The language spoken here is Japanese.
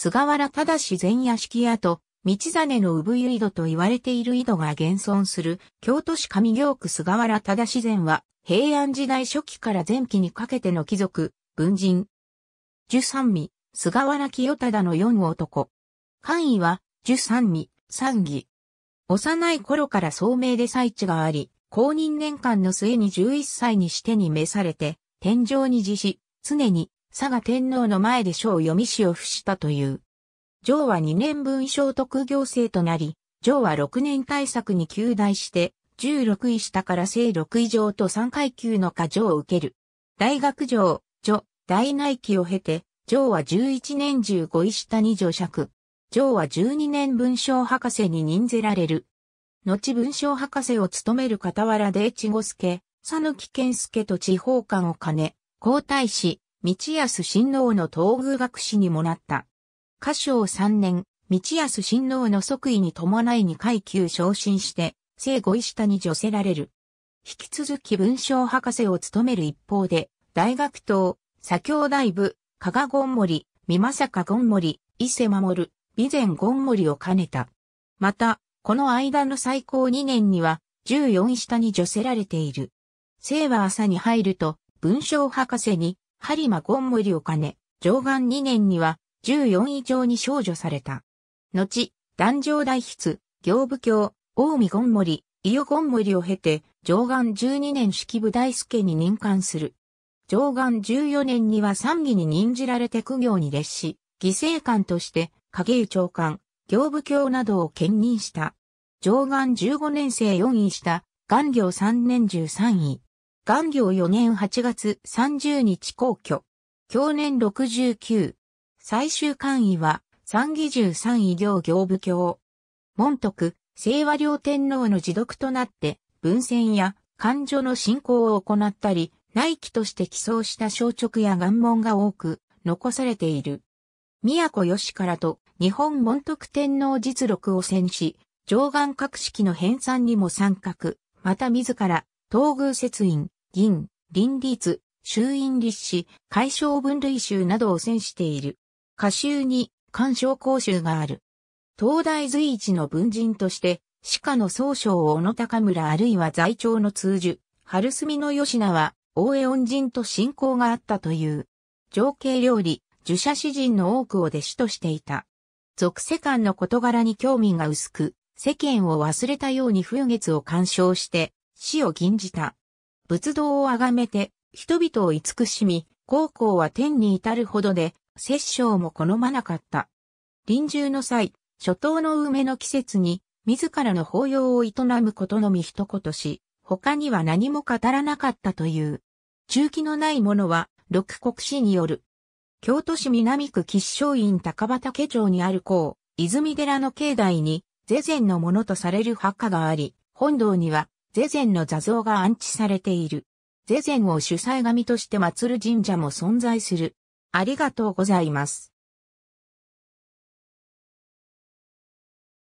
菅原正前屋敷跡、道真の産湯井戸と言われている井戸が現存する京都市上京区菅原正前は平安時代初期から前期にかけての貴族、文人。十三味、菅原清忠の四男。官位は、十三味、三義。幼い頃から聡明で才知があり、公認年間の末に十一歳にしてに召されて、天上に自死、常に佐賀天皇の前で書を読み師を付したという。上は2年分章徳行政となり、上は6年対策に旧大して、16位下から正6位上と3階級の過剰を受ける。大学上、女、大内期を経て、上は11年15位下に女尺。上は12年文章博士に任ぜられる。後文章博士を務める傍らで越後助、佐野木健介と地方官を兼ね、皇太子、道安親王の東宮学士にもなった。歌唱3年、道安親王の即位に伴いに階級昇進して、生後位下に除せられる。引き続き文章博士を務める一方で、大学等、左京大部、加賀ゴン森、三正ゴン森、伊勢守、備前ゴン森を兼ねた。また、この間の最高2年には、14下に除せられている。生は朝に入ると、文章博士に、ハリマ・ゴンムリを兼ね、上岸2年には14位上に少女された。後、壇上代筆、行部教、大見ゴンモリ、伊予ゴンモリを経て、上岸12年式部大助に任官する。上岸14年には参議に任じられて苦行に列し、犠牲官として、影湯長官、行部教などを兼任した。上岸15年生4位した、元行3年13位。元行4年8月30日皇居。去年69。最終官位は、三義十三位行行部教。門徳、清和両天皇の持続となって、文宣や官女の信仰を行ったり、内記として寄贈した小直や願文が多く残されている。宮古吉からと日本門徳天皇実録を選し、上岸格式の編纂にも参画、また自ら、東宮節院、銀、林立、衆院立志、解消分類集などを選している。歌集に、干渉講習がある。東大随一の文人として、歯科の総称を小野高村あるいは在庁の通樹、春住の吉名は、大江恩人と信仰があったという。情景料理、儒者詩人の多くを弟子としていた。俗世間の事柄に興味が薄く、世間を忘れたように風月を干渉して、死を吟じた。仏道をあがめて、人々を慈しみ、高校は天に至るほどで、摂政も好まなかった。臨終の際、初冬の梅の季節に、自らの法要を営むことのみ一言し、他には何も語らなかったという。中期のないものは、六国史による。京都市南区吉祥院高畑町にある校、泉寺の境内に、ゼ善のものとされる墓があり、本堂にはゼゼンの座像が安置されている。ゼゼンを主催神として祀る神社も存在する。ありがとうございます。